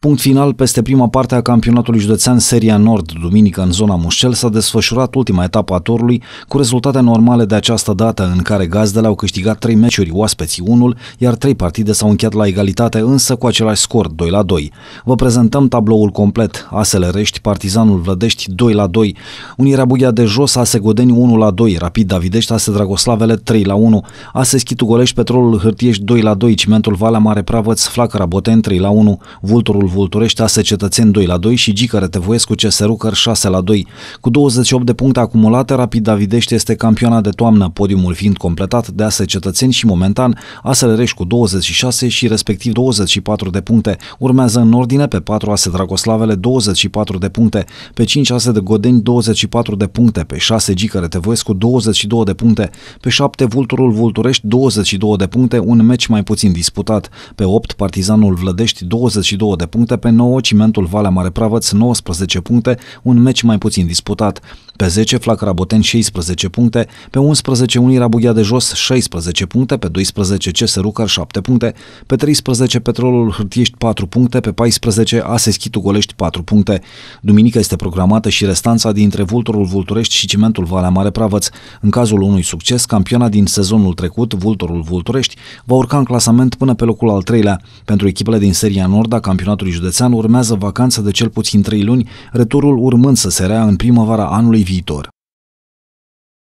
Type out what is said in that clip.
Punct final, peste prima parte a campionatului județean Seria Nord, duminică în zona Mușel, s-a desfășurat ultima etapă a torului, cu rezultate normale de această dată, în care gazdele au câștigat 3 meciuri, oaspeții 1, iar 3 partide s-au încheiat la egalitate, însă cu același scor, 2 la 2. Vă prezentăm tabloul complet. Asele Rești, Partizanul Vlădești, 2 la 2, Unirea Bugia de Jos, Ase Godeni, 1 la 2, Rapid Davidești, Ase Dragoslavele, 3 la 1, Ase Schitu Golești, Petrolul Hârtiești, 2 la 2, Cimentul Valea Mare Pravăț, Flacăra Boten, 3 la 1, Vulturul Vulturești ase Cetățeni 2 la 2 și Gică Rătăvoiescu CSR Ucăr 6 la 2. Cu 28 de puncte acumulate, Rapid Davidești este campioana de toamnă, podiumul fiind completat de ase Cetățeni și momentan AS Reș cu 26 și respectiv 24 de puncte. Urmează în ordine pe 4 ase Dragoslavele 24 de puncte, pe 5 ase de Godeni 24 de puncte, pe 6 Gică Rătăvoiescu 22 de puncte, pe 7 Vulturul Vulturești 22 de puncte, un meci mai puțin disputat, pe 8 Partizanul Vlădești 22 de puncte, puncte pe 9, Cimentul Valea Mare Pravăț 19 puncte, un meci mai puțin disputat. Pe 10, Flacăra Boten 16 puncte, pe 11, Unirea Bughea de Jos 16 puncte, pe 12, CSR Rucar 7 puncte, pe 13, Petrolul Hârtiești 4 puncte, pe 14, Aseschitul Golești 4 puncte. Duminica este programată și restanța dintre Vulturul Vulturești și Cimentul Valea Mare Pravăț. În cazul unui succes, campiona din sezonul trecut, Vulturul Vulturești, va urca în clasament până pe locul al treilea. Pentru echipele din Seria Norda, campionatul acestui județean urmează vacanță de cel puțin 3 luni, returul urmând să se rea în primăvara anului viitor.